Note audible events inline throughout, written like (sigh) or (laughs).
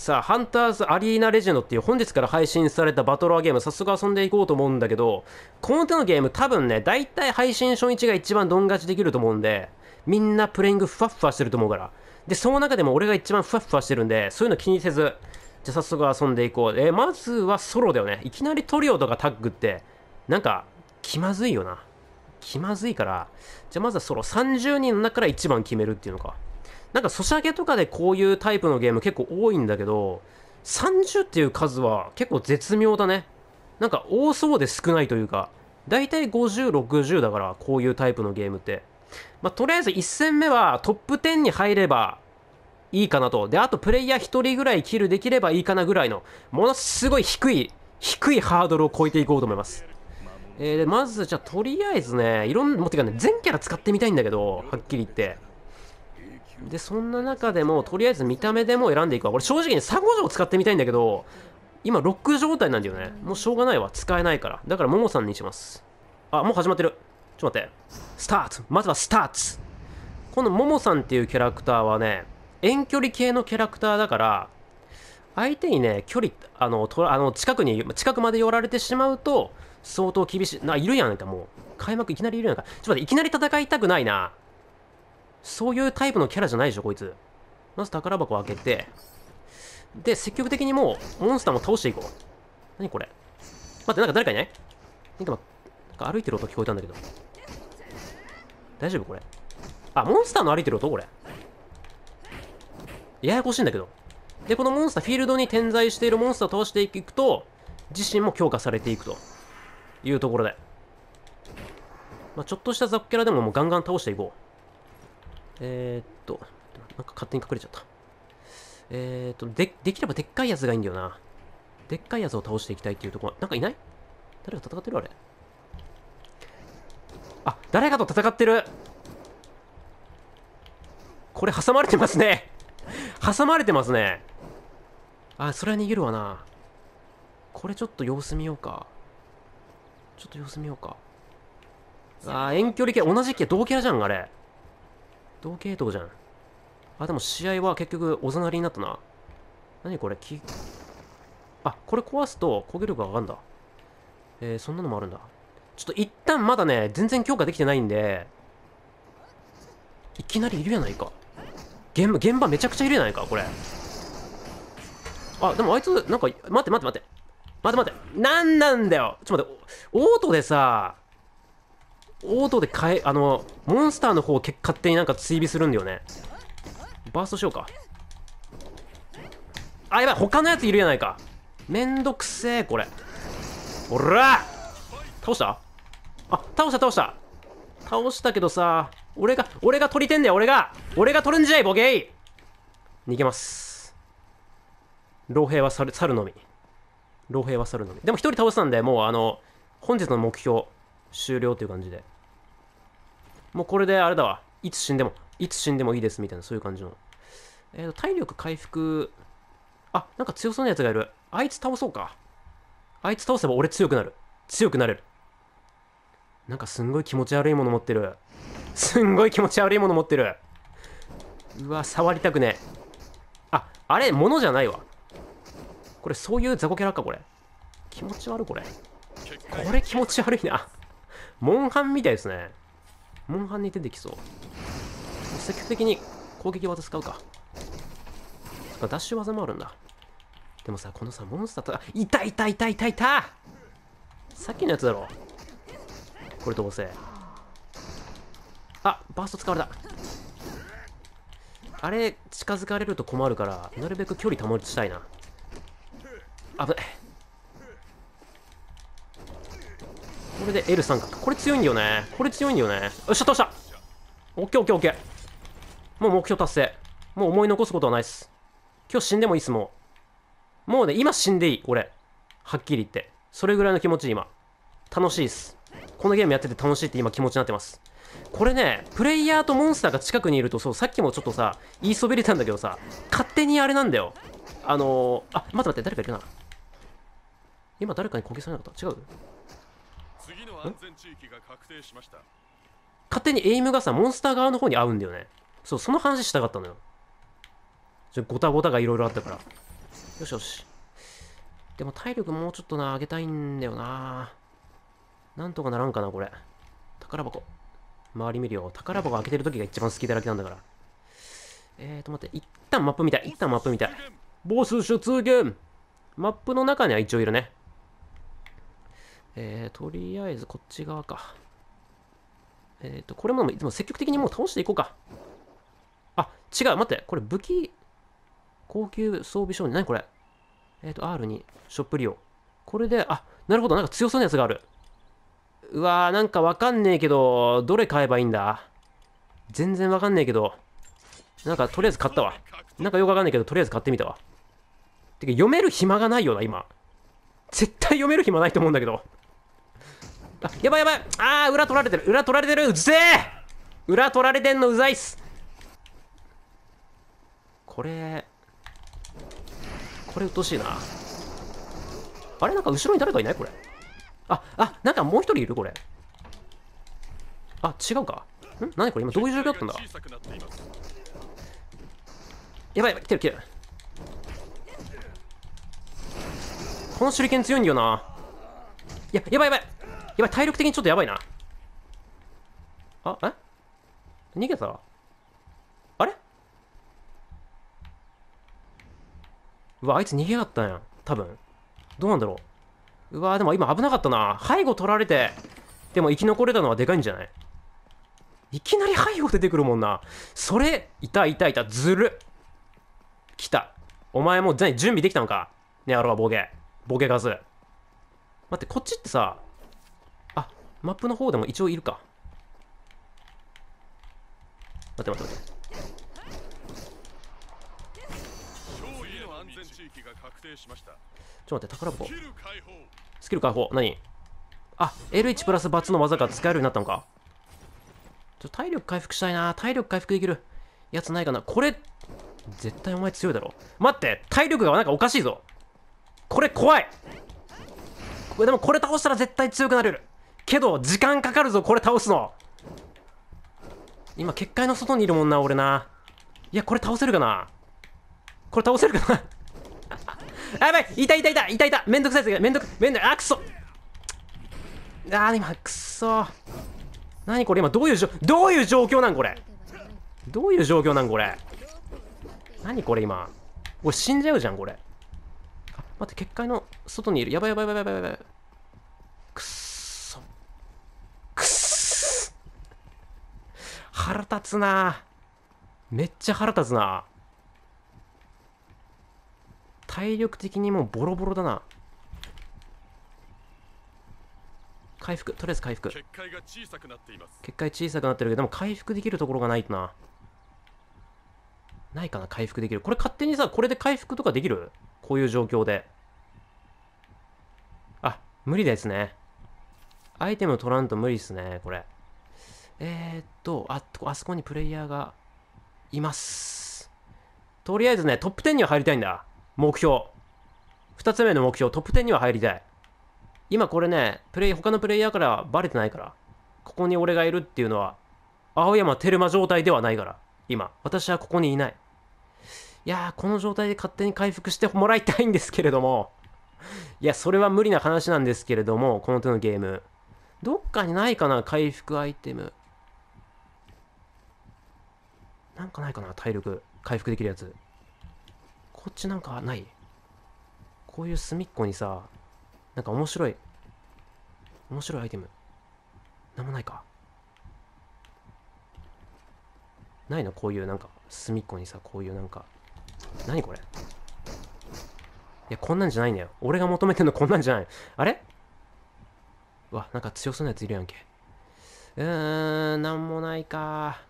さあ、ハンターズアリーナレジェンドっていう本日から配信されたバトロワゲーム、早速遊んでいこうと思うんだけど、この手のゲーム多分ね、大体配信初日が一番どん勝ちできると思うんで、みんなプレイングふわふわしてると思うから。で、その中でも俺が一番ふわふわしてるんで、そういうの気にせず、じゃあ早速遊んでいこう。えまずはソロだよね。いきなりトリオとかタッグって、なんか、気まずいよな。気まずいから、じゃあまずはソロ。30人の中から1番決めるっていうのか。なんかソシャゲとかでこういうタイプのゲーム結構多いんだけど、30っていう数は結構絶妙だね。なんか多そうで少ないというか、だいたい50、60だから、こういうタイプのゲームって。まあ、とりあえず1戦目はトップ10に入ればいいかなと。で、あとプレイヤー1人ぐらいキルできればいいかなぐらいの、ものすごい低い、低いハードルを超えていこうと思います。えー、まず、じゃあ、とりあえずね、いろんな、もってかね、全キャラ使ってみたいんだけど、はっきり言って。でそんな中でもとりあえず見た目でも選んでいくわ俺正直にサゴジョ使ってみたいんだけど今ロック状態なんだよねもうしょうがないわ使えないからだからももさんにしますあもう始まってるちょっと待ってスタートまずはスタートこのももさんっていうキャラクターはね遠距離系のキャラクターだから相手にね距離あのとあの近くに近くまで寄られてしまうと相当厳しいないるやんかもう開幕いきなりいるやんかちょっと待っていきなり戦いたくないなそういうタイプのキャラじゃないでしょ、こいつ。まず宝箱を開けて、で、積極的にもう、モンスターも倒していこう。何これ待って、なんか誰かいないなんか、なんか歩いてる音聞こえたんだけど。大丈夫これ。あ、モンスターの歩いてる音これ。ややこしいんだけど。で、このモンスター、フィールドに点在しているモンスターを倒していくと、自身も強化されていくというところで。まあ、ちょっとした雑キャラでももうガンガン倒していこう。えー、っと、なんか勝手に隠れちゃった。えー、っと、で、できればでっかいやつがいいんだよな。でっかいやつを倒していきたいっていうところなんかいない誰か戦ってるあれ。あ、誰かと戦ってるこれ挟まれてますね挟まれてますね。あ、それは逃げるわな。これちょっと様子見ようか。ちょっと様子見ようか。あ遠距離系、同じ系、同キャラじゃん、あれ。同系統じゃん。あ、でも試合は結局、おざなりになったな。何これ木。あ、これ壊すと攻撃力が上がるんだ。えー、そんなのもあるんだ。ちょっと一旦まだね、全然強化できてないんで、いきなりいるやないか。現場、現場めちゃくちゃいるやないか、これ。あ、でもあいつ、なんか、待って待って待って。待って待って。なんなんだよ。ちょっと待って、オートでさ、オートで変え、あの、モンスターの方を勝手になんか追尾するんだよね。バーストしようか。あ、やばい、他のやついるやないか。めんどくせえ、これ。おら倒したあ、倒した倒した。倒したけどさ、俺が、俺が取りてんだよ俺が。俺が取るんじゃい、ボケイ逃げます。老兵は猿猿のみ。老兵は猿のみ。でも一人倒したんで、もうあの、本日の目標、終了っていう感じで。もうこれであれだわ。いつ死んでも、いつ死んでもいいですみたいな、そういう感じの。えっ、ー、と、体力回復。あ、なんか強そうなやつがいる。あいつ倒そうか。あいつ倒せば俺強くなる。強くなれる。なんかすんごい気持ち悪いもの持ってる。すんごい気持ち悪いもの持ってる。うわ、触りたくねえ。あ、あれ、物じゃないわ。これ、そういう雑魚キャラか、これ。気持ち悪い、これ。これ気持ち悪いな。モンハンみたいですね。モンハンに出てきそう。積極的に攻撃技使うか。ダッシュ技もあるんだ。でもさ、このさ、モンスターとか、いたいたいたいたいたさっきのやつだろ。これどうせ。あ、バースト使われた。あれ、近づかれると困るから、なるべく距離保ちたいな。危ない。これで L 三角。これ強いんだよね。これ強いんだよね。よっしゃ、倒した !OKOKOK。もう目標達成。もう思い残すことはないっす。今日死んでもいいっす、もう。もうね、今死んでいい、俺。はっきり言って。それぐらいの気持ち、今。楽しいっす。このゲームやってて楽しいって今気持ちになってます。これね、プレイヤーとモンスターが近くにいると、そう、さっきもちょっとさ、言いそびれたんだけどさ、勝手にあれなんだよ。あのー、あ、待って待って、誰かいるな。今誰かに攻撃されなかった違う次の安全地域が確定しました勝手にエイムがさモンスター側の方に合うんだよねそうその話したかったのよちょごたごたがいろいろあったからよしよしでも体力もうちょっとな上げたいんだよななんとかならんかなこれ宝箱周り見るよ宝箱開けてる時が一番好きだらけなんだからえーと待って一旦マップ見たい一旦マップ見たいボス出現マップの中には一応いるねえー、とりあえずこっち側か。えっ、ー、と、これも、でも積極的にもう倒していこうか。あ、違う、待って、これ武器、高級装備商人、何これえっ、ー、と、R にショップ利用。これで、あ、なるほど、なんか強そうなやつがある。うわー、なんかわかんねえけど、どれ買えばいいんだ全然わかんねえけど、なんかとりあえず買ったわ。なんかよくわかんねえけど、とりあえず買ってみたわ。てか、読める暇がないよな、今。絶対読める暇ないと思うんだけど。あ、(laughs) やばいやばいあー、裏取られてる裏取られてるうぜえ裏取られてんのうざいっすこれ、これ鬱陶しいな。あれなんか後ろに誰かいないこれ。あ、あ、なんかもう一人いるこれ。あ、違うか。ん何これ今どういう状況だったんだやばいやばい、来てる来てる。この手裏剣強いんだよな。や、やばいやばいやばい、体力的にちょっとやばいな。あ、え逃げたあれうわ、あいつ逃げやがったんや。多分。どうなんだろう。うわ、でも今危なかったな。背後取られて。でも生き残れたのはでかいんじゃないいきなり背後出てくるもんな。それ、いたいたいた、ずる。来た。お前もう準備できたのかね、あろはボケ。ボケガス。待って、こっちってさ、マップの方でも一応いるか。待って待って待て。ちょっと待って、宝箱。スキル解放。何あ、L1 プラスバツの技が使えるようになったのか。ちょ体力回復したいな。体力回復できるやつないかな。これ、絶対お前強いだろ。待って、体力がなんかおかしいぞ。これ怖い。これでもこれ倒したら絶対強くなれる。けど、時間かかるぞ、これ倒すの。今、結界の外にいるもんな、俺な。いや、これ倒せるかなこれ倒せるかな (laughs) やばいいたいたいたいたいためんどくさいですめんどく、めんどく、あ、くそあー、今、くそ何これ今、どういうじょ、どういう状況なんこれ。どういう状況なんこれ。何これ今。俺死んじゃうじゃん、これ。あ、待って、結界の外にいる。やばいやばいやばいやばいやばい。腹立つなめっちゃ腹立つな体力的にもうボロボロだな回復とりあえず回復結界が小さくなっています結界小さくなってるけどでも回復できるところがないとなないかな回復できるこれ勝手にさこれで回復とかできるこういう状況であ無理ですねアイテム取らんと無理っすねこれえー、っと、あ、あそこにプレイヤーがいます。とりあえずね、トップ10には入りたいんだ。目標。2つ目の目標、トップ10には入りたい。今これね、プレイ、他のプレイヤーからバレてないから。ここに俺がいるっていうのは、青山テルマ状態ではないから。今。私はここにいない。いやー、この状態で勝手に回復してもらいたいんですけれども。いや、それは無理な話なんですけれども、この手のゲーム。どっかにないかな、回復アイテム。なんかないかな体力回復できるやつこっちなんかないこういう隅っこにさなんか面白い面白いアイテムなんもないかないのこういうなんか隅っこにさこういうなんか何これいやこんなんじゃないんだよ俺が求めてんのこんなんじゃないあれわなんか強そうなやついるやんけうーんなんもないか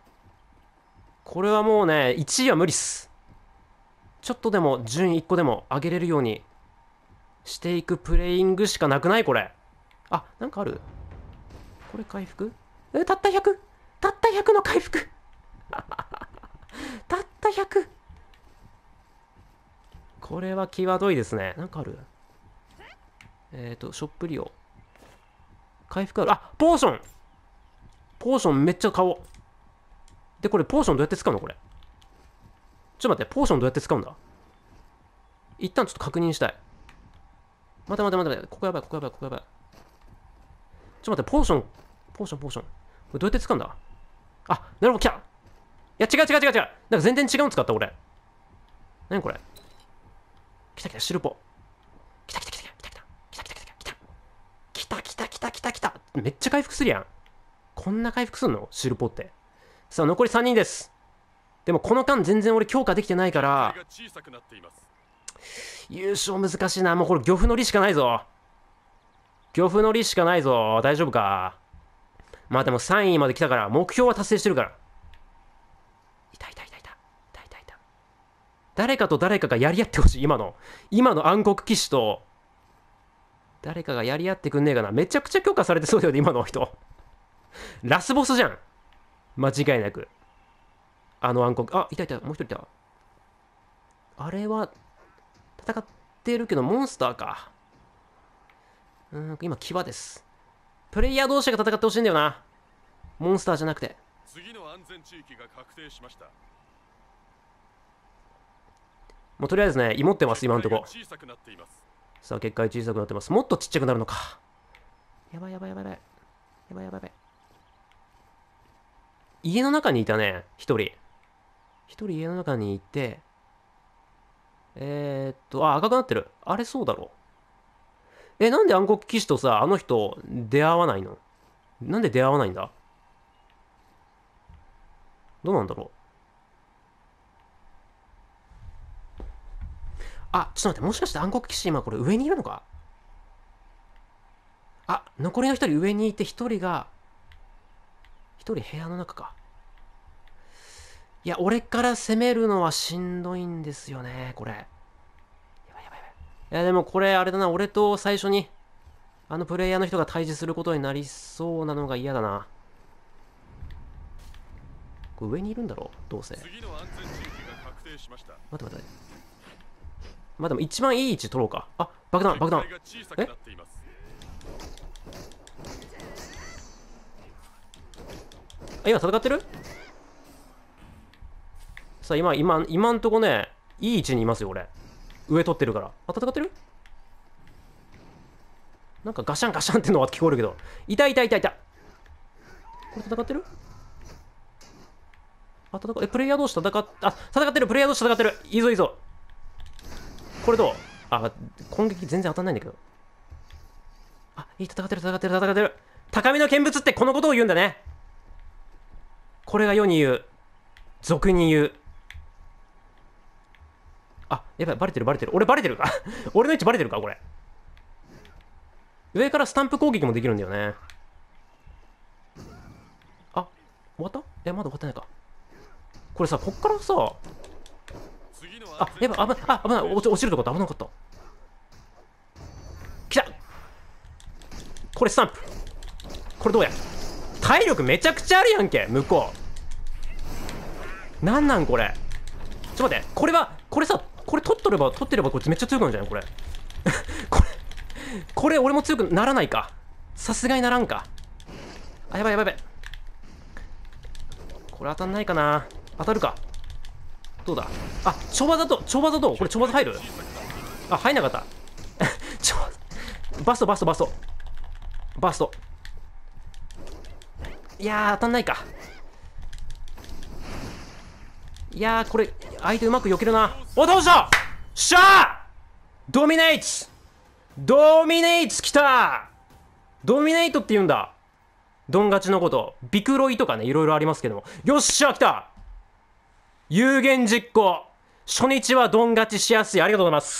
これはもうね、1位は無理っす。ちょっとでも順位1個でも上げれるようにしていくプレイングしかなくないこれ。あ、なんかあるこれ回復え、たった 100? たった100の回復 (laughs) たった100これは際どいですね。なんかあるえっ、ー、と、ショップリオ回復ある。あ、ポーションポーションめっちゃ買おう。で、これポーションどうやって使うのこれ。ちょっと待って、ポーションどうやって使うんだ一旦ちょっと確認したい。待て待て待て待て、ここやばい、ここやばい、ここやばい。ちょっと待って、ポーション、ポーション、ポーション。これどうやって使うんだあ、なるほど、来たいや、違う違う違う違う。なんか全然違うん使った、俺。何これ来た来た、シルポ。来た来た来た来た来た来た来た来た来た来た来た来た来た来た来ためっちゃ回復するやん。こんな回復すんのシルポって。さあ残り3人ですでもこの間全然俺強化できてないから優勝難しいなもうこれ漁夫の利しかないぞ漁夫の利しかないぞ大丈夫かまあでも3位まで来たから目標は達成してるからいたいたいたいたいたいたいた誰かと誰かがやり合ってほしい今の今の暗黒騎士と誰かがやり合ってくんねえかなめちゃくちゃ強化されてそうだよね今の人ラスボスじゃん間違いなく。あの暗黒。あ、いたいた、もう一人いた。あれは、戦ってるけど、モンスターか。うん、今、牙です。プレイヤー同士が戦ってほしいんだよな。モンスターじゃなくて。次の安全地域が確定しました。もうとりあえずね、芋ってます、今のとこ。さあ、結界小さくなってます。もっとちっちゃくなるのか。やばいやばいやばい。やばいやばいやばい。家の中にいたね、一人。一人家の中にいて、えー、っと、あ、赤くなってる。あれそうだろう。え、なんで暗黒騎士とさ、あの人、出会わないのなんで出会わないんだどうなんだろうあ、ちょっと待って、もしかして暗黒騎士今これ上にいるのかあ、残りの一人上にいて一人が人部屋の中か。いや、俺から攻めるのはしんどいんですよね、これ。やばいやばいやばい。いや、でもこれ、あれだな、俺と最初に、あのプレイヤーの人が対峙することになりそうなのが嫌だな。これ上にいるんだろうどうせ。待って待って。まあでも一番いい位置取ろうか。あ、爆弾、爆弾。え今戦ってるさあ今今今んとこねいい位置にいますよ俺上取ってるからあ戦ってるなんかガシャンガシャンってのは聞こえるけどいたいたいたいたこれ戦ってるあ戦えプレイヤー同士戦っあ戦ってるプレイヤー同士戦ってるいいぞいいぞこれどうあ攻撃全然当たんないんだけどあいい戦ってる戦ってる戦ってる高みの見物ってこのことを言うんだねこれが世に言う俗に言うあやばいバレてるバレてる俺バレてるか (laughs) 俺の位置バレてるかこれ上からスタンプ攻撃もできるんだよねあ終わったえまだ終わってないかこれさこっからさあやばい危ないあ危ない落ち落ちるとこだ危なかったきたこれスタンプこれどうや体力めちゃくちゃあるやんけ向こうなんなんこれちょっと待ってこれはこれさこれ取っとれば取ってればこいつめっちゃ強くなるんじゃないこれ (laughs) これこれ俺も強くならないかさすがにならんかあやばいやばいやばいこれ当たんないかな当たるかどうだあち技とち技ばとこれち技入るあ入んなかったちょ (laughs) バストバストバストバストいやー当たんないかいやこれ、相手うまく避けるな。お、うしたしゃードミネイツドミネイツ来たドミネイトって言うんだ。ドン勝ちのこと。ビクロイとかね、いろいろありますけども。よっしゃ、来た有言実行初日はドン勝ちしやすい。ありがとうございます。